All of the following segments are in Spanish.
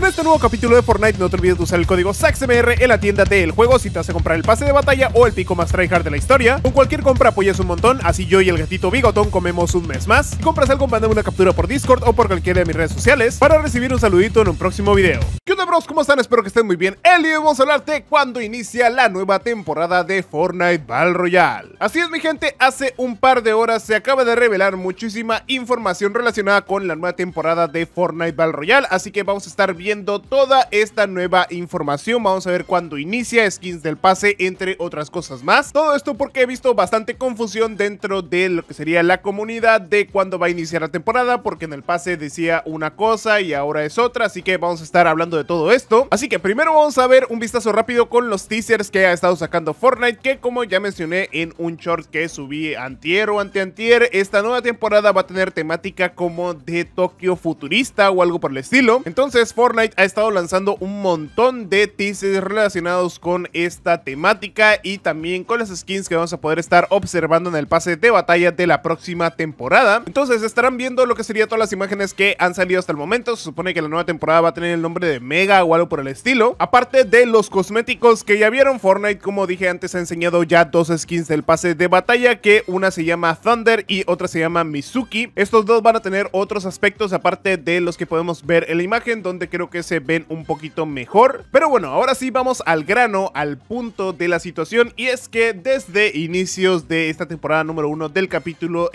Con este nuevo capítulo de Fortnite no te olvides de usar el código SAXMR en la tienda del juego si te hace comprar el pase de batalla o el pico más tryhard de la historia. Con cualquier compra apoyas un montón, así yo y el gatito Bigotón comemos un mes más. Y compras algo, mandame una captura por Discord o por cualquiera de mis redes sociales para recibir un saludito en un próximo video. ¿Qué onda bros? ¿Cómo están? Espero que estén muy bien. El día vamos a hablarte cuando inicia la nueva temporada de Fortnite Battle royal Así es mi gente, hace un par de horas se acaba de revelar muchísima información relacionada con la nueva temporada de Fortnite Battle Royale, así que vamos a estar bien toda esta nueva información. Vamos a ver cuándo inicia, skins del pase, entre otras cosas más. Todo esto porque he visto bastante confusión dentro de lo que sería la comunidad de cuándo va a iniciar la temporada, porque en el pase decía una cosa y ahora es otra, así que vamos a estar hablando de todo esto. Así que primero vamos a ver un vistazo rápido con los teasers que ha estado sacando Fortnite, que como ya mencioné en un short que subí antier o anteantier, esta nueva temporada va a tener temática como de Tokio futurista o algo por el estilo. Entonces Fortnite ha estado lanzando un montón de teasers relacionados con esta temática y también con las skins que vamos a poder estar observando en el pase de batalla de la próxima temporada. Entonces estarán viendo lo que sería todas las imágenes que han salido hasta el momento. Se supone que la nueva temporada va a tener el nombre de Mega o algo por el estilo. Aparte de los cosméticos que ya vieron, Fortnite, como dije antes, ha enseñado ya dos skins del pase de batalla, que una se llama Thunder y otra se llama Mizuki. Estos dos van a tener otros aspectos aparte de los que podemos ver en la imagen, donde creo que se ven un poquito mejor. Pero bueno, ahora sí vamos al grano, al punto de la situación y es que desde inicios de esta temporada número 1 del capítulo 4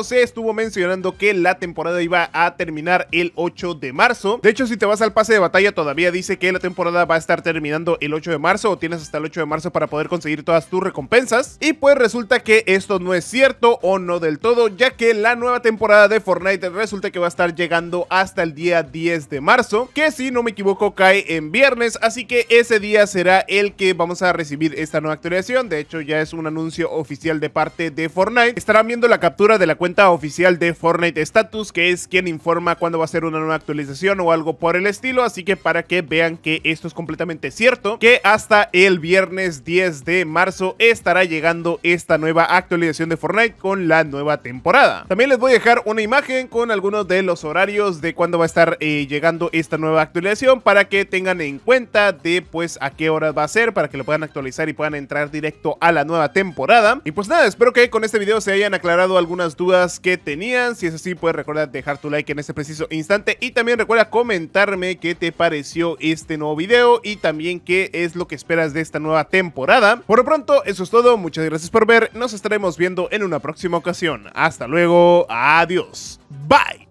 eh, se estuvo mencionando que la temporada iba a terminar el 8 de marzo. De hecho, si te vas al pase de batalla todavía dice que la temporada va a estar terminando el 8 de marzo o tienes hasta el 8 de marzo para poder conseguir todas tus recompensas. Y pues resulta que esto no es cierto o no del todo, ya que la nueva temporada de Fortnite resulta que va a estar llegando hasta el día 10 de marzo, que si no me equivoco cae en viernes, así que ese día será el que vamos a recibir esta nueva actualización, de hecho ya es un anuncio oficial de parte de Fortnite, estarán viendo la captura de la cuenta oficial de Fortnite Status, que es quien informa cuándo va a ser una nueva actualización o algo por el estilo, así que para que vean que esto es completamente cierto, que hasta el viernes 10 de marzo estará llegando esta nueva actualización de Fortnite con la nueva temporada. También les voy a dejar una imagen con algunos de los horarios de cuándo va a estar eh, llegando esta nueva nueva actualización para que tengan en cuenta de pues a qué horas va a ser para que lo puedan actualizar y puedan entrar directo a la nueva temporada. Y pues nada, espero que con este video se hayan aclarado algunas dudas que tenían. Si es así, pues recuerda dejar tu like en este preciso instante y también recuerda comentarme qué te pareció este nuevo video y también qué es lo que esperas de esta nueva temporada. Por lo pronto, eso es todo. Muchas gracias por ver. Nos estaremos viendo en una próxima ocasión. Hasta luego. Adiós. Bye.